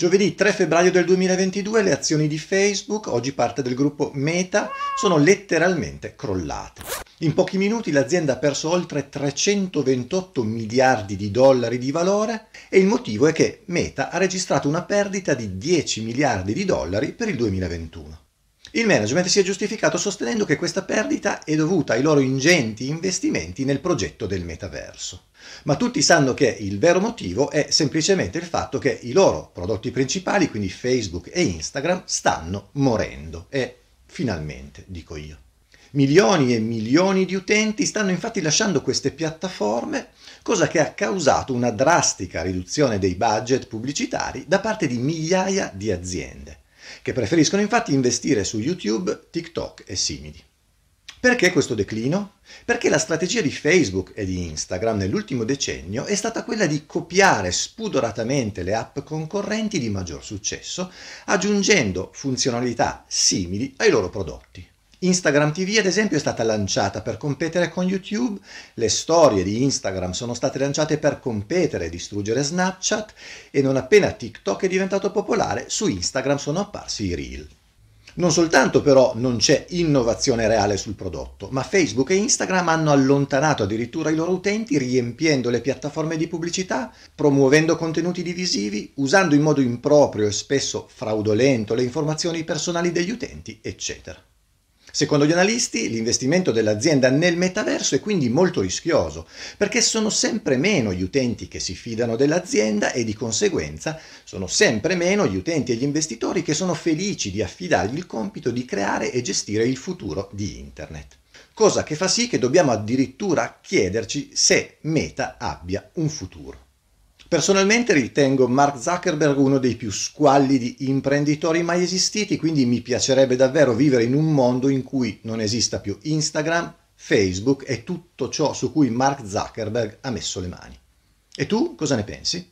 Giovedì 3 febbraio del 2022 le azioni di Facebook, oggi parte del gruppo Meta, sono letteralmente crollate. In pochi minuti l'azienda ha perso oltre 328 miliardi di dollari di valore e il motivo è che Meta ha registrato una perdita di 10 miliardi di dollari per il 2021. Il management si è giustificato sostenendo che questa perdita è dovuta ai loro ingenti investimenti nel progetto del metaverso. Ma tutti sanno che il vero motivo è semplicemente il fatto che i loro prodotti principali, quindi Facebook e Instagram, stanno morendo. E finalmente, dico io. Milioni e milioni di utenti stanno infatti lasciando queste piattaforme, cosa che ha causato una drastica riduzione dei budget pubblicitari da parte di migliaia di aziende che preferiscono infatti investire su YouTube, TikTok e simili. Perché questo declino? Perché la strategia di Facebook e di Instagram nell'ultimo decennio è stata quella di copiare spudoratamente le app concorrenti di maggior successo, aggiungendo funzionalità simili ai loro prodotti. Instagram TV ad esempio è stata lanciata per competere con YouTube, le storie di Instagram sono state lanciate per competere e distruggere Snapchat e non appena TikTok è diventato popolare su Instagram sono apparsi i reel. Non soltanto però non c'è innovazione reale sul prodotto, ma Facebook e Instagram hanno allontanato addirittura i loro utenti riempiendo le piattaforme di pubblicità, promuovendo contenuti divisivi, usando in modo improprio e spesso fraudolento le informazioni personali degli utenti, eccetera. Secondo gli analisti, l'investimento dell'azienda nel metaverso è quindi molto rischioso, perché sono sempre meno gli utenti che si fidano dell'azienda e di conseguenza sono sempre meno gli utenti e gli investitori che sono felici di affidargli il compito di creare e gestire il futuro di Internet. Cosa che fa sì che dobbiamo addirittura chiederci se Meta abbia un futuro. Personalmente ritengo Mark Zuckerberg uno dei più squallidi imprenditori mai esistiti, quindi mi piacerebbe davvero vivere in un mondo in cui non esista più Instagram, Facebook e tutto ciò su cui Mark Zuckerberg ha messo le mani. E tu cosa ne pensi?